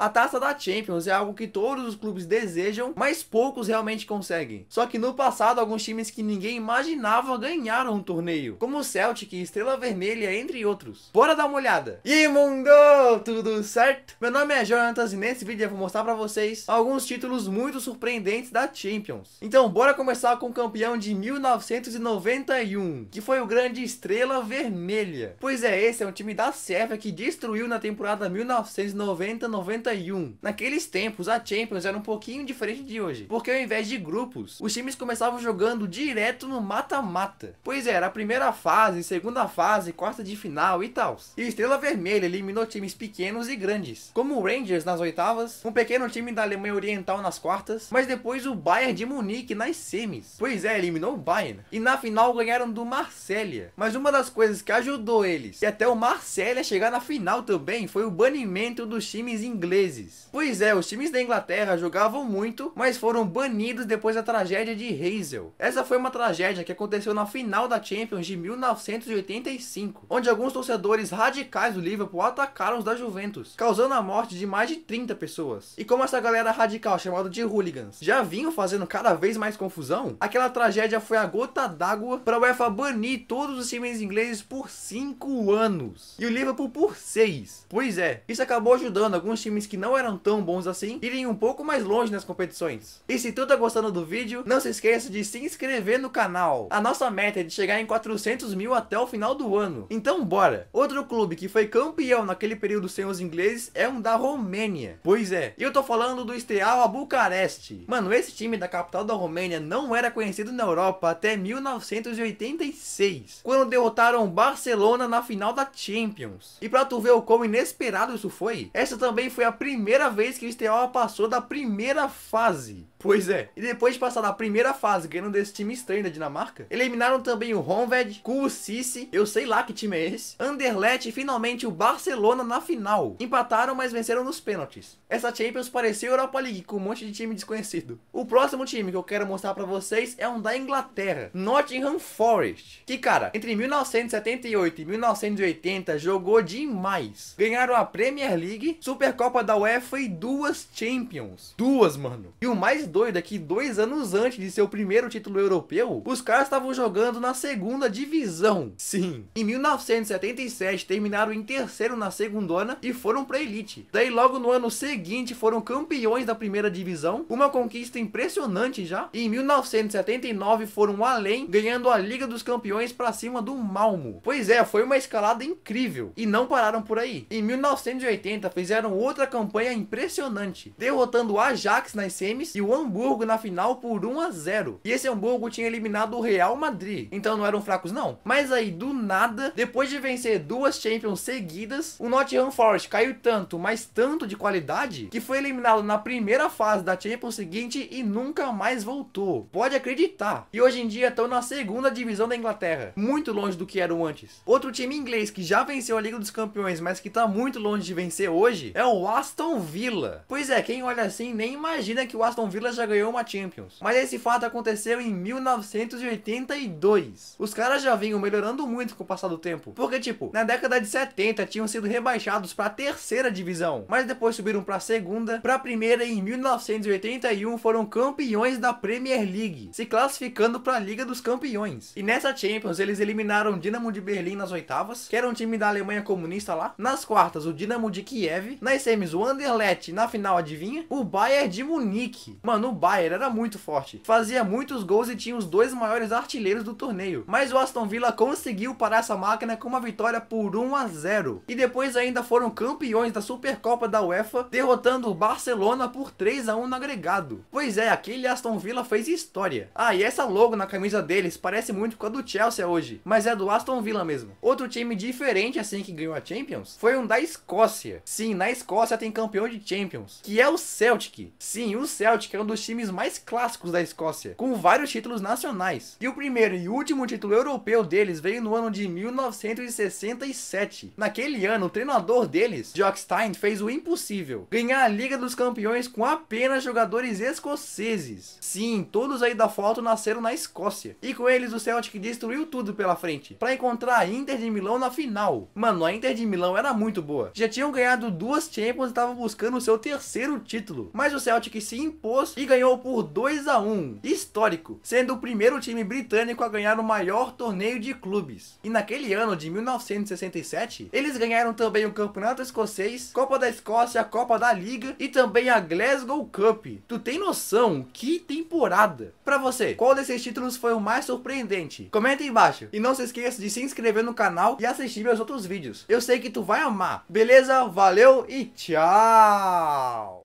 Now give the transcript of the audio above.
A taça da Champions é algo que todos os clubes desejam, mas poucos realmente conseguem. Só que no passado, alguns times que ninguém imaginava ganharam um torneio, como o Celtic e Estrela Vermelha, entre outros. Bora dar uma olhada. E mundo, tudo certo? Meu nome é Jonathan e nesse vídeo eu vou mostrar pra vocês alguns títulos muito surpreendentes da Champions. Então, bora começar com o campeão de 1991, que foi o grande Estrela Vermelha. Pois é, esse é um time da Sérvia que destruiu na temporada 1990-91 Naqueles tempos, a Champions era um pouquinho diferente de hoje, porque ao invés de grupos, os times começavam jogando direto no mata-mata. Pois era a primeira fase, segunda fase, quarta de final e tal. E Estrela Vermelha eliminou times pequenos e grandes, como o Rangers nas oitavas, um pequeno time da Alemanha Oriental nas quartas, mas depois o Bayern de Munique nas semis. Pois é, eliminou o Bayern. E na final ganharam do Marselha. Mas uma das coisas que ajudou eles e até o Marselha chegar na final também foi o banimento dos times ingleses Pois é, os times da Inglaterra jogavam muito, mas foram banidos depois da tragédia de Hazel. Essa foi uma tragédia que aconteceu na final da Champions de 1985, onde alguns torcedores radicais do Liverpool atacaram os da Juventus, causando a morte de mais de 30 pessoas. E como essa galera radical chamada de hooligans já vinham fazendo cada vez mais confusão, aquela tragédia foi a gota d'água para a UEFA banir todos os times ingleses por 5 anos e o Liverpool por 6. Pois é, isso acabou ajudando alguns times que não eram tão bons assim irem um pouco mais longe nas competições. E se tu tá gostando do vídeo, não se esqueça de se inscrever no canal. A nossa meta é de chegar em 400 mil até o final do ano. Então bora! Outro clube que foi campeão naquele período sem os ingleses é um da Romênia. Pois é, eu tô falando do Steaua Bucareste. Mano, esse time da capital da Romênia não era conhecido na Europa até 1986, quando derrotaram Barcelona na final da Champions. E pra tu ver o quão inesperado isso foi, essa também foi a primeira vez que o Steaua passou da primeira fase. Pois é. E depois de passar da primeira fase, ganhando desse time estranho da Dinamarca, eliminaram também o Honved, Kuusice, eu sei lá que time é esse, Anderlecht e finalmente o Barcelona na final. Empataram, mas venceram nos pênaltis. Essa Champions pareceu Europa League, com um monte de time desconhecido. O próximo time que eu quero mostrar para vocês é um da Inglaterra, Nottingham Forest. Que, cara, entre 1978 e 1980 jogou demais. Ganharam a Premier League, Supercopa Copa da UEFA e duas Champions. Duas, mano. E o mais doido é que dois anos antes de seu primeiro título europeu, os caras estavam jogando na segunda divisão. Sim. Em 1977, terminaram em terceiro na segundona e foram pra elite. Daí logo no ano seguinte, foram campeões da primeira divisão, uma conquista impressionante já. E em 1979, foram além, ganhando a Liga dos Campeões pra cima do Malmo. Pois é, foi uma escalada incrível. E não pararam por aí. Em 1980, fizeram outra campanha é impressionante, derrotando o Ajax nas semis e o Hamburgo na final por 1 a 0. E esse Hamburgo tinha eliminado o Real Madrid, então não eram fracos não. Mas aí do nada, depois de vencer duas Champions seguidas, o Nottingham Forest caiu tanto, mas tanto de qualidade, que foi eliminado na primeira fase da Champions seguinte e nunca mais voltou. Pode acreditar. E hoje em dia estão na segunda divisão da Inglaterra, muito longe do que eram antes. Outro time inglês que já venceu a Liga dos Campeões, mas que está muito longe de vencer hoje, é o Arsenal Aston Villa. Pois é, quem olha assim nem imagina que o Aston Villa já ganhou uma Champions. Mas esse fato aconteceu em 1982. Os caras já vinham melhorando muito com o passar do tempo. Porque, tipo, na década de 70 tinham sido rebaixados para a terceira divisão, mas depois subiram para a segunda, para a primeira e em 1981 foram campeões da Premier League, se classificando para a Liga dos Campeões. E nessa Champions eles eliminaram o Dinamo de Berlim nas oitavas, que era um time da Alemanha comunista lá, nas quartas o Dinamo de Kiev, nas semis times, o Anderlecht na final, adivinha? O Bayern de Munique. Mano, o Bayern era muito forte. Fazia muitos gols e tinha os dois maiores artilheiros do torneio. Mas o Aston Villa conseguiu parar essa máquina com uma vitória por 1 a 0. E depois ainda foram campeões da Supercopa da UEFA, derrotando o Barcelona por 3 a 1 no agregado. Pois é, aquele Aston Villa fez história. Ah, e essa logo na camisa deles parece muito com a do Chelsea hoje, mas é do Aston Villa mesmo. Outro time diferente assim que ganhou a Champions foi um da Escócia. Sim, na Escócia tem campeão de Champions, que é o Celtic. Sim, o Celtic é um dos times mais clássicos da Escócia, com vários títulos nacionais. E o primeiro e último título europeu deles veio no ano de 1967. Naquele ano, o treinador deles, Jock Stein, fez o impossível: ganhar a Liga dos Campeões com apenas jogadores escoceses. Sim, todos aí da foto nasceram na Escócia. E com eles o Celtic destruiu tudo pela frente, para encontrar a Inter de Milão na final. Mano, a Inter de Milão era muito boa. Já tinham ganhado duas Champions estava buscando o seu terceiro título, mas o Celtic se impôs e ganhou por 2 a 1, histórico, sendo o primeiro time britânico a ganhar o maior torneio de clubes. E naquele ano de 1967, eles ganharam também o Campeonato Escocês, Copa da Escócia, Copa da Liga e também a Glasgow Cup. Tu tem noção? Que temporada! Pra você, qual desses títulos foi o mais surpreendente? Comenta aí embaixo. E não se esqueça de se inscrever no canal e assistir meus outros vídeos. Eu sei que tu vai amar. Beleza? Valeu e tchau! Tchau!